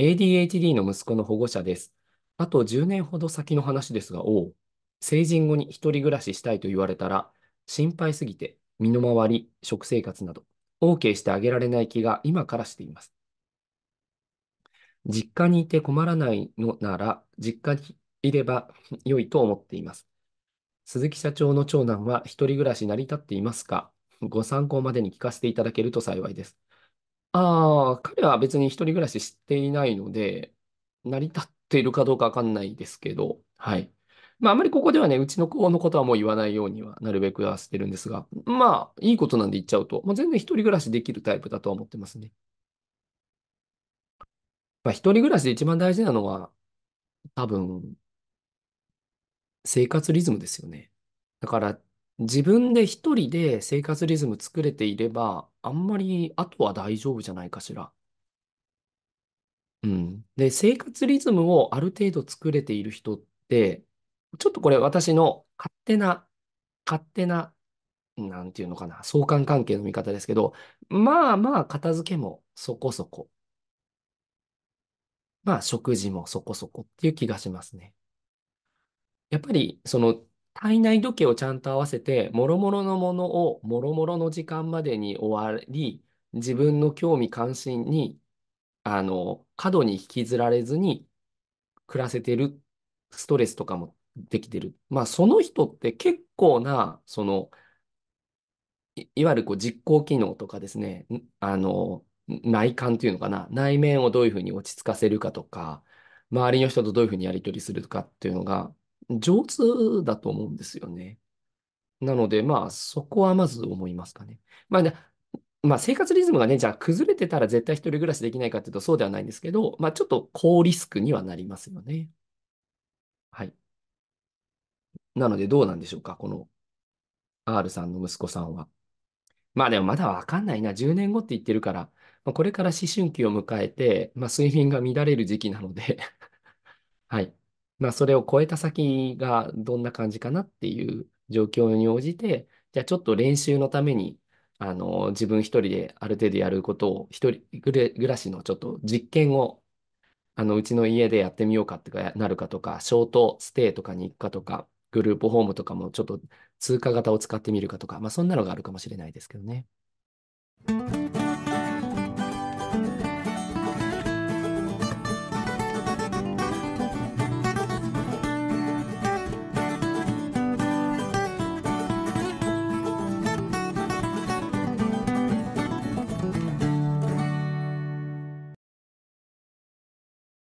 ADHD の息子の保護者です。あと10年ほど先の話ですが、おう成人後に一人暮らししたいと言われたら、心配すぎて、身の回り、食生活など、OK してあげられない気が今からしています。実家にいて困らないのなら、実家にいれば良いと思っています。鈴木社長の長男は一人暮らし成り立っていますかご参考までに聞かせていただけると幸いです。ああ、彼は別に一人暮らししていないので、成り立っているかどうかわかんないですけど、はい。まあ、あまりここではね、うちの子のことはもう言わないようにはなるべくはしてるんですが、まあ、いいことなんで言っちゃうと、もう全然一人暮らしできるタイプだとは思ってますね。まあ、一人暮らしで一番大事なのは、多分、生活リズムですよね。だから、自分で一人で生活リズム作れていれば、あんまり、あとは大丈夫じゃないかしら。うん。で、生活リズムをある程度作れている人って、ちょっとこれ私の勝手な、勝手な、なんていうのかな、相関関係の見方ですけど、まあまあ片付けもそこそこ、まあ食事もそこそこっていう気がしますね。やっぱり、その、体内時計をちゃんと合わせて、もろもろのものをもろもろの時間までに終わり、自分の興味関心に、あの、過度に引きずられずに暮らせてる、ストレスとかもできてる。まあ、その人って結構な、その、い、いわゆるこう実行機能とかですね、あの、内観っていうのかな、内面をどういうふうに落ち着かせるかとか、周りの人とどういうふうにやり取りするかっていうのが、上手だと思うんですよね。なので、まあ、そこはまず思いますかね。まあ、ね、まあ、生活リズムがね、じゃあ崩れてたら絶対一人暮らしできないかっていうとそうではないんですけど、まあ、ちょっと高リスクにはなりますよね。はい。なので、どうなんでしょうか、この R さんの息子さんは。まあでもまだわかんないな。10年後って言ってるから、まあ、これから思春期を迎えて、まあ、睡眠が乱れる時期なので はい。まあ、それを超えた先がどんな感じかなっていう状況に応じて、じゃあちょっと練習のために、あの、自分一人である程度やることを、一人暮らしのちょっと実験を、あの、うちの家でやってみようかってかなるかとか、ショートステイとかに行くかとか、グループホームとかもちょっと通過型を使ってみるかとか、まあ、そんなのがあるかもしれないですけどね。